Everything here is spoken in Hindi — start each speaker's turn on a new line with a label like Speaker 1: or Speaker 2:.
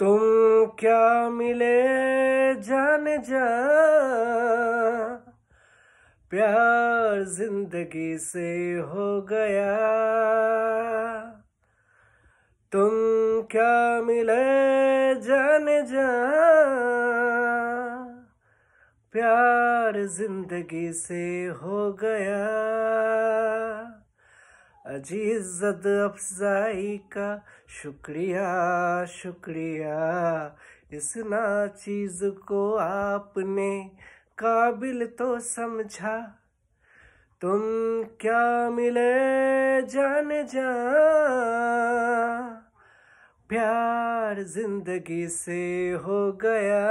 Speaker 1: तुम तो क्या मिले जान जा प्यार जिंदगी से हो गया तुम क्या मिले जान जा प्यार जिंदगी से हो गया जी इज्जत अफजाई का शुक्रिया शुक्रिया इस ना चीज को आपने काबिल तो समझा तुम क्या मिले जान जा प्यार जिंदगी से हो गया